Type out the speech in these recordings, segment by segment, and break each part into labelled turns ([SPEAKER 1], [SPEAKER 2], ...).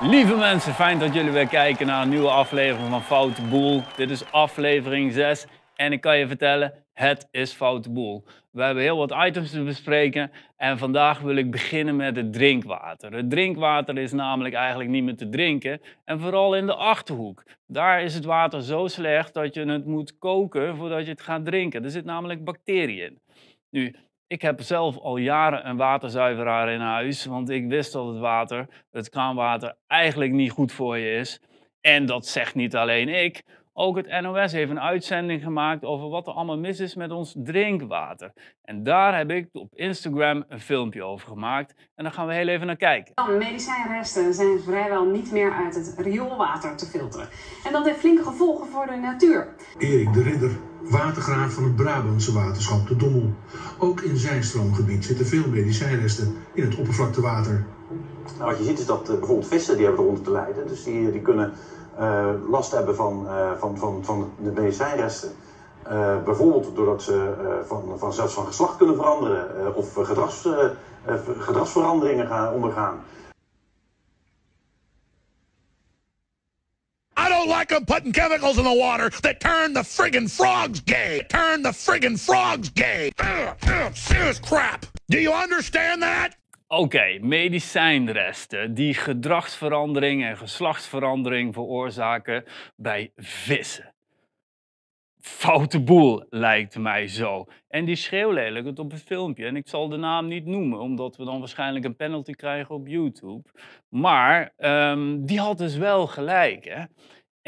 [SPEAKER 1] Lieve mensen, fijn dat jullie weer kijken naar een nieuwe aflevering van Foute Boel. Dit is aflevering 6 en ik kan je vertellen, het is Foute Boel. We hebben heel wat items te bespreken en vandaag wil ik beginnen met het drinkwater. Het drinkwater is namelijk eigenlijk niet meer te drinken en vooral in de Achterhoek. Daar is het water zo slecht dat je het moet koken voordat je het gaat drinken. Er zit namelijk bacteriën in. Nu, ik heb zelf al jaren een waterzuiveraar in huis, want ik wist dat het water, het kraanwater, eigenlijk niet goed voor je is. En dat zegt niet alleen ik. Ook het NOS heeft een uitzending gemaakt over wat er allemaal mis is met ons drinkwater. En daar heb ik op Instagram een filmpje over gemaakt. En daar gaan we heel even naar kijken. Medicijnresten zijn vrijwel niet meer uit het rioolwater te filteren. En dat heeft flinke gevolgen voor de natuur. Erik de Ridder watergraaf van het Brabantse waterschap de Dommel. Ook in zijn stroomgebied zitten veel medicijnresten in het oppervlaktewater. Nou, wat je ziet is dat eh, bijvoorbeeld vissen die hebben eronder te lijden. Dus die, die kunnen eh, last hebben van, eh, van, van, van de medicijnresten. bijvoorbeeld doordat ze van, van, zelfs van geslacht kunnen veranderen of gedrags, gedragsveranderingen gaan ondergaan. I don't like them putting chemicals in the water that turn the friggin' frogs gay. Turn the friggin' frogs gay. Ugh, ugh, serious crap. Do you understand that? Oké, medicijnresten die gedragsverandering en geslachtsverandering veroorzaken bij vissen. Foute boel, lijkt mij zo. En die schreeuwlelijk het op het filmpje. En ik zal de naam niet noemen, omdat we dan waarschijnlijk een penalty krijgen op YouTube. Maar um, die had dus wel gelijk, hè.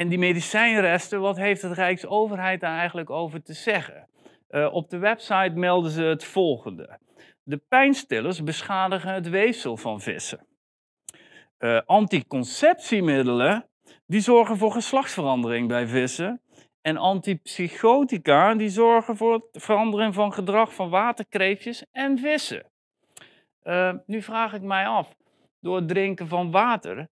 [SPEAKER 1] En die medicijnresten, wat heeft de Rijksoverheid daar eigenlijk over te zeggen? Eh, op de website melden ze het volgende. De pijnstillers beschadigen het weefsel van vissen. Eh, anticonceptiemiddelen, die zorgen voor geslachtsverandering bij vissen. En antipsychotica, die zorgen voor verandering van gedrag van waterkreeftjes en vissen. Eh, nu vraag ik mij af, door het drinken van water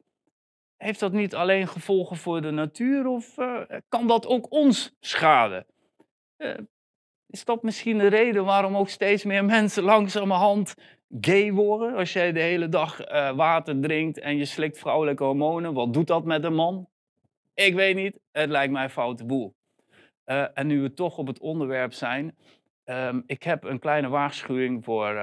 [SPEAKER 1] heeft dat niet alleen gevolgen voor de natuur of eh, kan dat ook ons schaden? Eh, is dat misschien de reden waarom ook steeds meer mensen langzamerhand gay worden? Als jij de hele dag eh, water drinkt en je slikt vrouwelijke hormonen, wat doet dat met een man? Ik weet niet, het lijkt mij een foute boel. en nu we toch op het onderwerp zijn, ehm, ik heb een kleine waarschuwing voor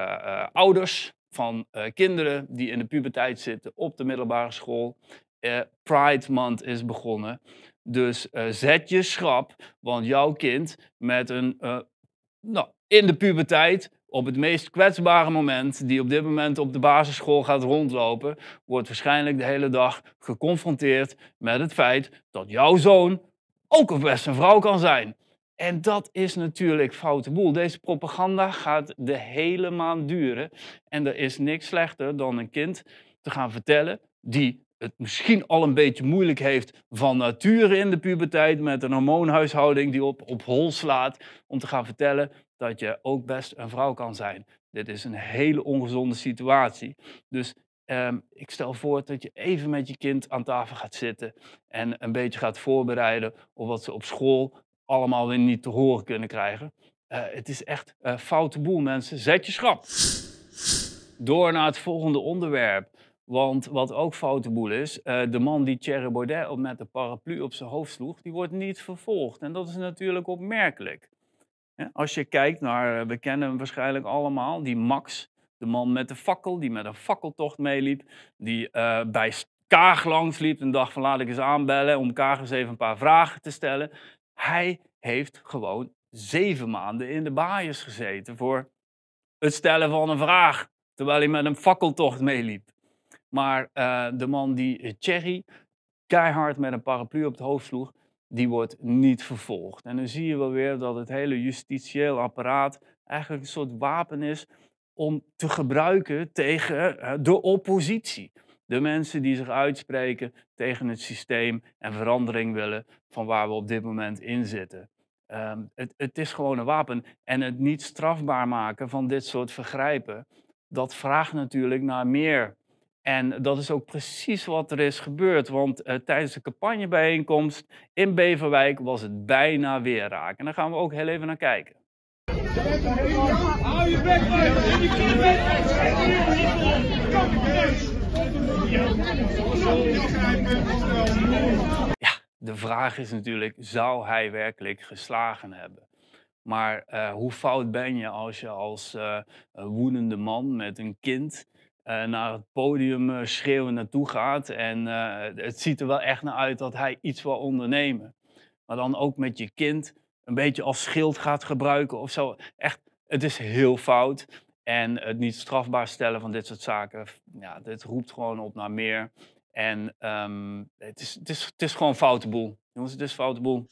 [SPEAKER 1] ouders van kinderen die in de puberteit zitten op de middelbare school. Eh, Pride Month is begonnen. Dus eh, zet je schrap, want jouw kind met een, eh, nou, in de puberteit, op het meest kwetsbare moment, die op dit moment op de basisschool gaat rondlopen, wordt waarschijnlijk de hele dag geconfronteerd met het feit dat jouw zoon ook best een vrouw kan zijn. En dat is natuurlijk foute boel. Deze propaganda gaat de hele maand duren. En er is niks slechter dan een kind te gaan vertellen die het misschien al een beetje moeilijk heeft van nature in de puberteit met een hormoonhuishouding die op, op hol slaat, om te gaan vertellen dat je ook best een vrouw kan zijn. Dit is een hele ongezonde situatie. Dus ehm, ik stel voor dat je even met je kind aan tafel gaat zitten en een beetje gaat voorbereiden op wat ze op school allemaal weer niet te horen kunnen krijgen. Eh, het is echt een foute boel, mensen. Zet je schrap. Door naar het volgende onderwerp. Want wat ook foute boel is, eh, de man die Thierry Baudet met de paraplu op zijn hoofd sloeg, die wordt niet vervolgd. En dat is natuurlijk opmerkelijk. Als je kijkt naar, eh, we kennen hem waarschijnlijk allemaal, die Max, de man met de fakkel, die met een fakkeltocht meeliep, die uh, bij Kaag langsliep en dacht van laat ik eens aanbellen om Kaag eens even een paar vragen te stellen. Hij heeft gewoon zeven maanden in de baaiers gezeten voor het stellen van een vraag, terwijl hij met een fakkeltocht meeliep. Maar eh, de man die eh, Thierry keihard met een paraplu op het hoofd sloeg, die wordt niet vervolgd. En dan zie je wel weer dat het hele justitieel apparaat eigenlijk een soort wapen is om te gebruiken tegen eh, de oppositie. De mensen die zich uitspreken tegen het systeem en verandering willen van waar we op dit moment in zitten. Ehm, het, het, is gewoon een wapen. En het niet strafbaar maken van dit soort vergrijpen, dat vraagt natuurlijk naar meer en dat is ook precies wat er is gebeurd. Want eh, tijdens de campagnebijeenkomst in Beverwijk was het bijna weer raak. En daar gaan we ook heel even naar kijken. Ja, de vraag is natuurlijk, zou hij werkelijk geslagen hebben? Maar uh, hoe fout ben je als je als uh, woedende man met een kind eh, naar het podium eh, schreeuwen naartoe gaat. En eh, het ziet er wel echt naar uit dat hij iets wil ondernemen. Maar dan ook met je kind een beetje als schild gaat gebruiken of zo. Echt, het is heel fout. En het niet strafbaar stellen van dit soort zaken, ja, dit roept gewoon op naar meer. En ehm, het, is, het, is, het is gewoon foute boel. Jongens, het is foute boel.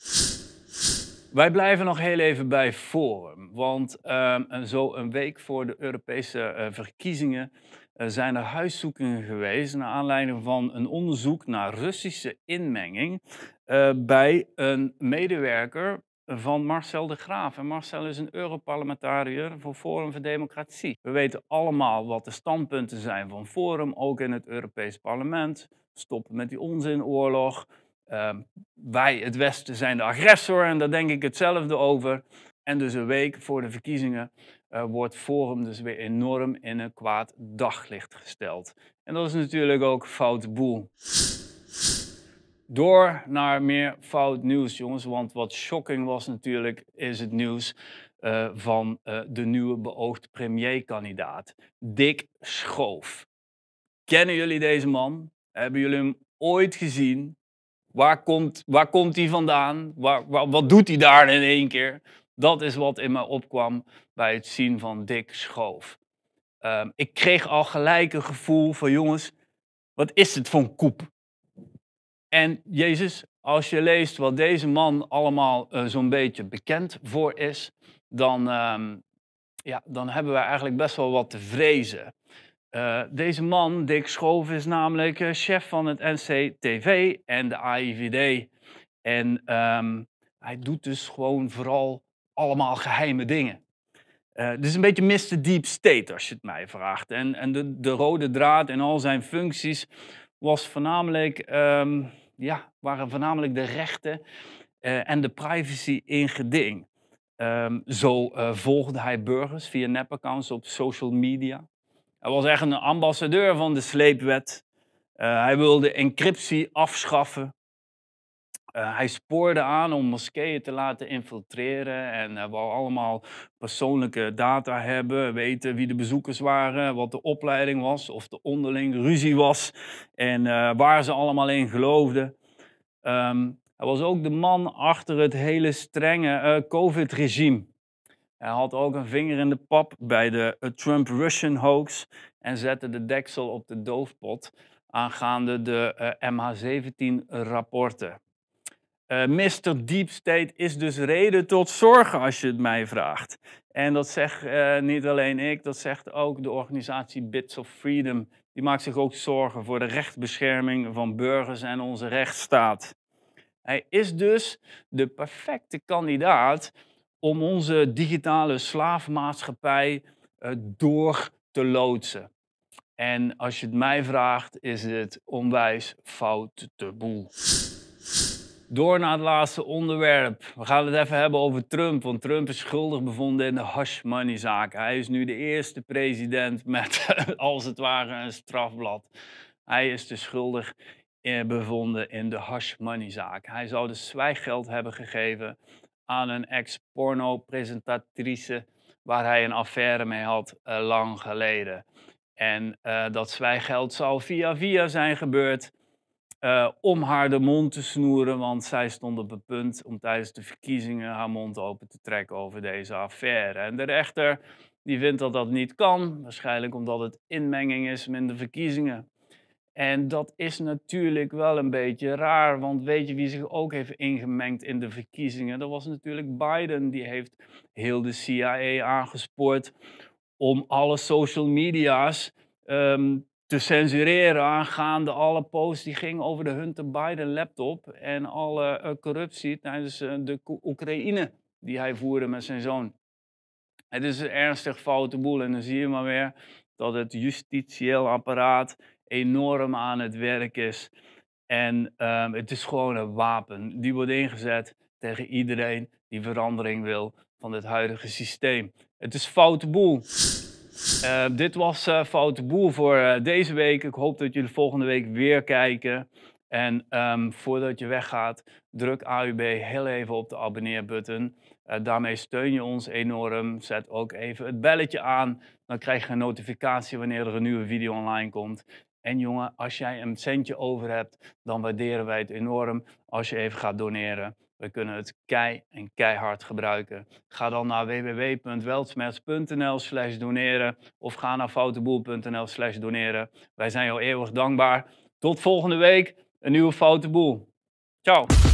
[SPEAKER 1] Wij blijven nog heel even bij Forum. Want ehm, zo een week voor de Europese verkiezingen eh, zijn er huiszoekingen geweest naar aanleiding van een onderzoek naar Russische inmenging eh, bij een medewerker van Marcel de Graaf. En Marcel is een Europarlementariër voor Forum voor Democratie. We weten allemaal wat de standpunten zijn van Forum, ook in het Europees Parlement. Stoppen met die onzinoorlog. Uh, wij, het Westen, zijn de agressor en daar denk ik hetzelfde over. En dus een week voor de verkiezingen uh, wordt Forum dus weer enorm in een kwaad daglicht gesteld. En dat is natuurlijk ook fout boel. Door naar meer fout nieuws, jongens. Want wat shocking was natuurlijk, is het nieuws eh, van eh, de nieuwe beoogd premierkandidaat. Dick Schoof. Kennen jullie deze man? Hebben jullie hem ooit gezien? Waar komt, waar komt hij vandaan? waar, wat doet hij daar in één keer? Dat is wat in me opkwam bij het zien van Dick Schoof. Ehm, ik kreeg al gelijk een gevoel van jongens, wat is het voor een koep? En Jezus, als je leest wat deze man allemaal eh, zo'n beetje bekend voor is, dan, ehm, ja, dan hebben we eigenlijk best wel wat te vrezen. Eh, deze man, Dick Schoof, is namelijk eh, chef van het NCTV en de AIVD. En ehm, hij doet dus gewoon vooral allemaal geheime dingen. Dus is een beetje Mr. Deep State, als je het mij vraagt. En, en de, de rode draad in al zijn functies was voornamelijk, ehm, ja, waren voornamelijk de rechten eh, en de privacy in geding. Ehm, zo eh, volgde hij burgers via nepaccounts op social media. Hij was echt een ambassadeur van de sleepwet. hij wilde encryptie afschaffen. Eh, hij spoorde aan om moskeeën te laten infiltreren en eh, wou allemaal persoonlijke data hebben, weten wie de bezoekers waren, wat de opleiding was, of de onderling ruzie was en eh, waar ze allemaal in geloofden. Ehm, hij was ook de man achter het hele strenge COVID-regime. Hij had ook een vinger in de pap bij de Trump-Russian hoax en zette de deksel op de doofpot aangaande de MH17-rapporten. Eh, Mr. Deep State is dus reden tot zorgen als je het mij vraagt. En dat zegt eh, niet alleen ik, dat zegt ook de organisatie Bits of Freedom. Die maakt zich ook zorgen voor de rechtsbescherming van burgers en onze rechtsstaat. Hij is dus de perfecte kandidaat om onze digitale slaafmaatschappij eh, door te loodsen. En als je het mij vraagt, is het onwijs fout te boel. Door naar het laatste onderwerp. We gaan het even hebben over Trump. Want Trump is schuldig bevonden in de hush money zaak. Hij is nu de eerste president met als het ware een strafblad. Hij is dus schuldig eh, bevonden in de hush money zaak. Hij zou dus zwijggeld hebben gegeven aan een ex-porno-presentatrice waar hij een affaire mee had eh, lang geleden. En uh, dat zwijgeld zou via via zijn gebeurd. Eh, om haar de mond te snoeren, want zij stond op het punt om tijdens de verkiezingen haar mond open te trekken over deze affaire. En de rechter die vindt dat dat niet kan, waarschijnlijk omdat het inmenging is in de verkiezingen. En dat is natuurlijk wel een beetje raar, want weet je wie zich ook heeft ingemengd in de verkiezingen? Dat was natuurlijk Biden, die heeft heel de CIA aangespoord om alle social media's ehm, te censureren aangaande alle posts die gingen over de Hunter Biden laptop en alle eh, corruptie tijdens eh, de Oekraïne die hij voerde met zijn zoon. Het is een ernstig foute boel en dan zie je maar weer dat het justitieel apparaat enorm aan het werk is. En ehm, het is gewoon een wapen. Die wordt ingezet tegen iedereen die verandering wil van het huidige systeem. Het is foute boel. Eh, dit was uh, Foute Boel voor eh, deze week. Ik hoop dat jullie volgende week weer kijken. En ehm, voordat je weggaat, druk AUB heel even op de abonneerbutton. daarmee steun je ons enorm. Zet ook even het belletje aan. Dan krijg je een notificatie wanneer er een nieuwe video online komt. En jongen, als jij een centje over hebt, dan waarderen wij het enorm als je even gaat doneren. We kunnen het kei en keihard gebruiken. Ga dan naar www.weltsmets.nl slash doneren of ga naar foutenboel.nl slash doneren. Wij zijn jou eeuwig dankbaar. Tot volgende week, een nieuwe Foute Boel. Ciao.